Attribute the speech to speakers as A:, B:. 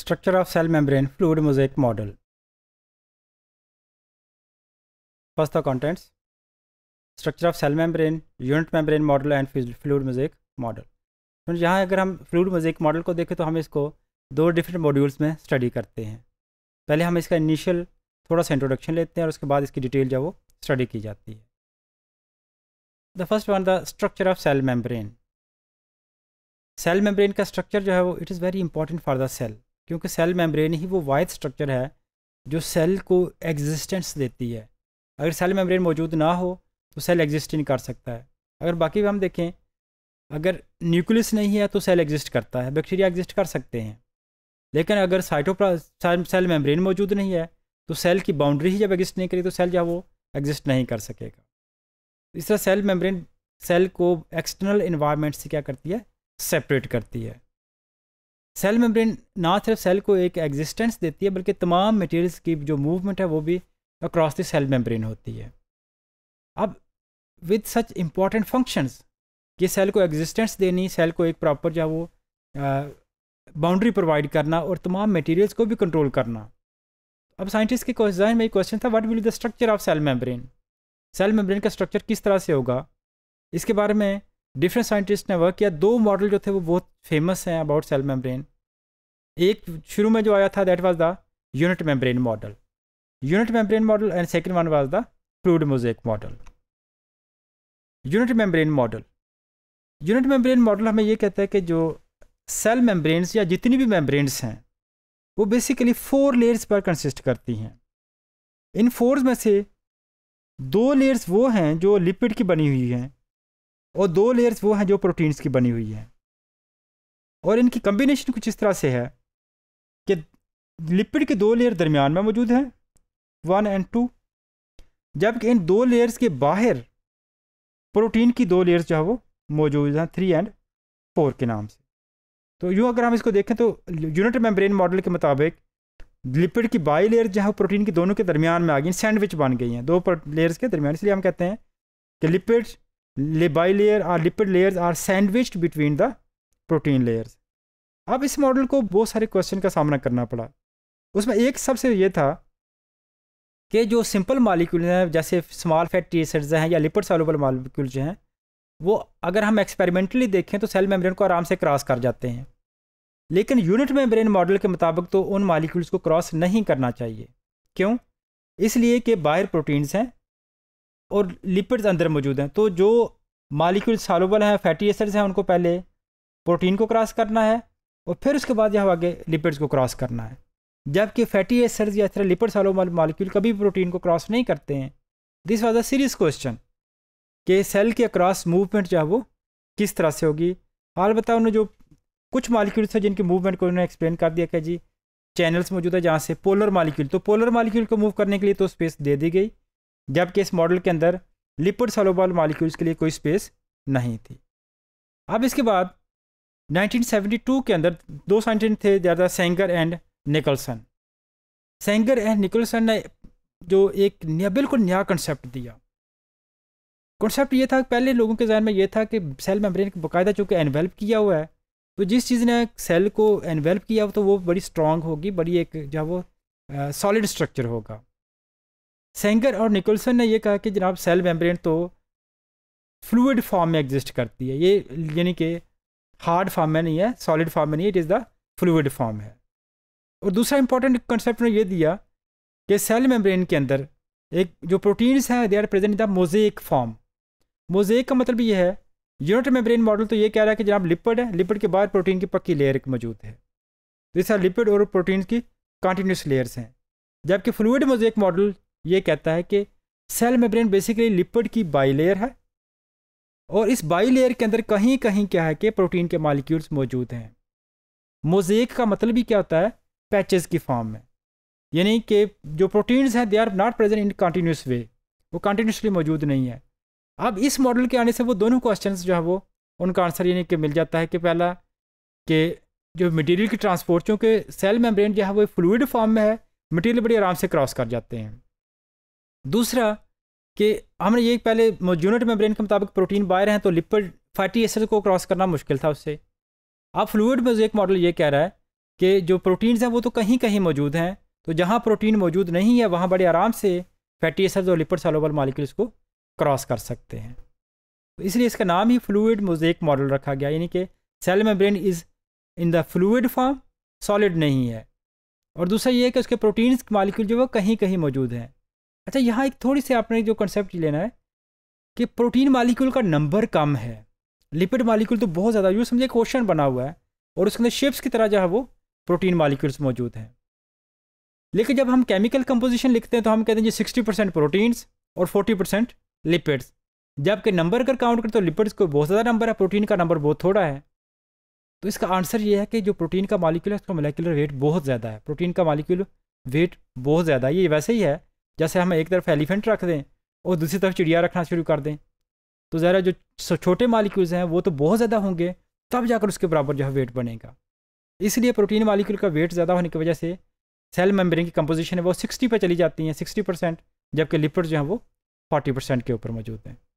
A: Structure of cell membrane fluid mosaic model. First the contents. Structure of cell membrane, unit membrane model and fluid mosaic model. तो यहाँ अगर हम fluid mosaic model को देखें तो हम इसको दो डिफरेंट मॉड्यूल्स में स्टडी करते हैं पहले हम इसका इनिशियल थोड़ा सा इंट्रोडक्शन लेते हैं और उसके बाद इसकी डिटेल जो वो स्टडी की जाती है the first one the structure of cell membrane cell membrane का स्ट्रक्चर जो है वो it is very important for the cell क्योंकि सेल मेम्ब्रेन ही वो वाइड स्ट्रक्चर है जो सेल को एग्जिस्टेंस देती है अगर सेल मेम्ब्रेन मौजूद ना हो तो सेल एग्जिस्ट नहीं कर सकता है अगर बाकी भी हम देखें अगर न्यूक्लियस नहीं है तो सेल एग्जिस्ट करता है बैक्टीरिया एग्जिस्ट कर सकते हैं लेकिन अगर साइटोप्ला सेल मेम्ब्रेन मौजूद नहीं है तो सेल की बाउंड्री ही जब एग्जिस्ट नहीं करेगी तो सेल जो वो एग्जिस्ट नहीं कर सकेगा इस तरह सेल मेम्ब्रेन सेल को एक्सटर्नल इन्वायरमेंट से क्या करती है सेपरेट करती है सेल मेम्ब्रेन ना सिर्फ सेल को एक एग्जिस्टेंस देती है बल्कि तमाम मटेरियल्स की जो मूवमेंट है वो भी अक्रॉस द सेल मेम्ब्रेन होती है अब विद सच इम्पॉर्टेंट फंक्शंस कि सेल को एग्जिस्टेंस देनी सेल को एक प्रॉपर जो है वो बाउंड्री प्रोवाइड करना और तमाम मटेरियल्स को भी कंट्रोल करना अब साइंटिस्ट के क्वेश्चन में एक क्वेश्चन था what will the structure of cell membrane cell membrane का स्ट्रक्चर किस तरह से होगा इसके बारे में डिफरेंट साइंटिस्ट ने वर्क किया दो मॉडल जो थे वो बहुत फेमस हैं अबाउट सेल मेम्ब्रेन एक शुरू में जो आया था that was the unit membrane model unit membrane model and second one was the fluid mosaic model unit membrane model unit membrane model हमें ये कहता है कि जो सेल मेम्ब्रेन्स या जितनी भी मेम्ब्रेन्स हैं वो बेसिकली फोर लेयर्स पर कंसिस्ट करती हैं इन फोर्स में से दो लेयर्स वो हैं जो लिपिड की बनी हुई हैं और दो लेयर्स वो हैं जो प्रोटीन्स की बनी हुई है और इनकी कम्बिनेशन कुछ इस तरह से है कि लिपिड के दो लेयर दरमियान में मौजूद हैं वन एंड टू जबकि इन दो लेयर्स के बाहर प्रोटीन की दो लेयर्स जो है वो मौजूद हैं थ्री एंड फोर के नाम से तो यूँ अगर हम इसको देखें तो यूनिट मेम्ब्रेन मॉडल के मुताबिक लिपिड की बाई लेयर जो है प्रोटीन की दोनों के दरमियान में आ गई सैंडविच बन गई हैं दो लेयर्स के दरमियान इसलिए हम कहते हैं कि लिपिड लेयर और lipid layers are sandwiched between the protein layers अब इस मॉडल को बहुत सारे क्वेश्चन का सामना करना पड़ा उसमें एक सबसे ये था कि जो सिंपल मालिक्यूल हैं जैसे स्मॉल फैटी एसिड्स हैं या लिपिड सॉल्युबल मालिक्यूल जो हैं वो अगर हम एक्सपेरिमेंटली देखें तो सेल मेम्ब्रेन को आराम से क्रॉस कर जाते हैं लेकिन यूनिट मेम्ब्रेन मॉडल के मुताबिक तो उन मालिक्यूल्स को क्रॉस नहीं करना चाहिए क्यों इसलिए कि बाहर प्रोटीन्स हैं और लिपिड्स अंदर मौजूद हैं तो जो मालिक्यूल सालोबल हैं फैटी एसिड्स हैं उनको पहले प्रोटीन को क्रॉस करना है और फिर उसके बाद यहाँ आगे लिपिड्स को क्रॉस करना है जबकि फैटी एसिड्स या तरह लिपिड सालोबल मालिक्यूल कभी प्रोटीन को क्रॉस नहीं करते हैं this was a serious question कि सेल के क्रॉस मूवमेंट जो है वो किस तरह से होगी अलबत्त उन्होंने जो कुछ मालिक्यूल्स थे जिनके मूवमेंट को उन्होंने एक्सप्लेन कर दिया कि जी चैनल्स मौजूद है जहाँ से पोलर मालिक्यूल तो पोलर मालिक्यूल को मूव करने के लिए तो स्पेस दे दी गई जबकि इस मॉडल के अंदर लिपिड सोलोबॉल मालिक्यूल्स के लिए कोई स्पेस नहीं थी अब इसके बाद 1972 के अंदर दो साइंटिस्ट थे ज़्यादा Singer and Nicolson Singer and Nicolson ने जो एक नया बिल्कुल नया कंसेप्ट दिया कॉन्सेप्ट ये था पहले लोगों के जहन में ये था कि सेल मेम्ब्रेन बाकायदा चूँकि एनवेल्प किया हुआ है तो जिस चीज़ ने सेल को एनवेल्प किया हो तो वो बड़ी स्ट्रॉन्ग होगी बड़ी एक जो वो सॉलिड स्ट्रक्चर होगा सेंगर और निकोलसन ने यह कहा कि जनाब सेल मेम्ब्रेन तो फ्लूड फॉर्म में एग्जिस्ट करती है ये यानी कि हार्ड फॉर्म में नहीं है सॉलिड फॉर्म में नहीं it is the fluid form है और दूसरा इंपॉर्टेंट कंसेप्ट ने यह दिया कि सेल मेम्ब्रेन के अंदर एक जो प्रोटीन्स हैं they are present in the mosaic form mosaic का मतलब ये है यूनिट मेम्ब्रेन मॉडल तो ये कह रहा है कि जनाब लिपिड है लिपिड के बाद प्रोटीन की पक्की लेयर मौजूद है तो इस लिपिड और प्रोटीन की कॉन्टीन्यूस लेयर्स हैं जबकि फ्लूड मोजेक मॉडल ये कहता है कि सेल मेम्ब्रेन बेसिकली लिपिड की बाईलेयर है और इस बाईलेयर के अंदर कहीं कहीं क्या है कि प्रोटीन के मालिक्यूल्स मौजूद हैं मोजेक का मतलब ही क्या होता है पैचेस की फॉर्म में यानी कि जो प्रोटीन्स हैं they are not present in continuous way वो कंटिन्यूसली मौजूद नहीं है अब इस मॉडल के आने से वो दोनों क्वेश्चन जो है वो उनका आंसर यानी कि मिल जाता है कि पहला कि जो मटीरियल की ट्रांसपोर्ट चूँकि सेल मेम्ब्रेन जो है वो फ्लूड फॉर्म में है मटीरियल बड़ी आराम से क्रॉस कर जाते हैं दूसरा कि हमने ये पहले यूनिट में ब्रेन के मुताबिक प्रोटीन बाहर हैं तो लिपिड फैटी एसिड को क्रॉस करना मुश्किल था उससे अब फ्लूड में एक मॉडल ये कह रहा है कि जो प्रोटीन्स हैं वो तो कहीं कहीं मौजूद हैं तो जहाँ प्रोटीन मौजूद नहीं है वहाँ बड़े आराम से फैटी एसिड और लिपिड सॉलोबल मालिक्यूल्स को क्रॉस कर सकते हैं तो इसलिए इसका नाम ही फ्लूड मोजेक मॉडल रखा गया यानी कि cell membrane is in the fluid form solid नहीं है और दूसरा ये है कि उसके प्रोटीन्स मालिक्यूल जो है वो कहीं कहीं मौजूद हैं अच्छा यहाँ एक थोड़ी सी आपने जो कंसेप्ट लेना है कि प्रोटीन मालिक्यूल का नंबर कम है लिपिड मालिक्यूल तो बहुत ज़्यादा यू समझिए क्वेश्चन बना हुआ है और उसके अंदर शेप्स की तरह जो है वो प्रोटीन मालिक्यूल्स मौजूद हैं लेकिन जब हम केमिकल कंपोजिशन लिखते हैं तो हम कहते हैं जी सिक्सटी परसेंट प्रोटीन्स और फोर्टी परसेंट लिपिड्स जबकि नंबर अगर काउंट करें तो लिपिड्स को बहुत ज़्यादा नंबर है प्रोटीन का नंबर बहुत थोड़ा है तो इसका आंसर ये है कि जो प्रोटीन का मालिक्यूल है उसका मोलिकुलर वेट बहुत ज़्यादा है प्रोटीन का मालिक्यूल वेट बहुत ज़्यादा है ये वैसे ही है जैसे हम एक तरफ एलिफेंट रख दें और दूसरी तरफ चिड़िया रखना शुरू कर दें तो ज़रा जो छोटे मालिक्यूल्स हैं वो तो बहुत ज़्यादा होंगे तब जाकर उसके बराबर जो है वेट बनेगा इसलिए प्रोटीन मालिक्यूल का वेट ज़्यादा होने की वजह से सेल मेम्ब्रेन की कंपोजिशन है वो सिक्सटी पर चली जाती हैं सिक्सटी परसेंट जबकि लिपिड जो है वो फोर्टी परसेंट के ऊपर मौजूद हैं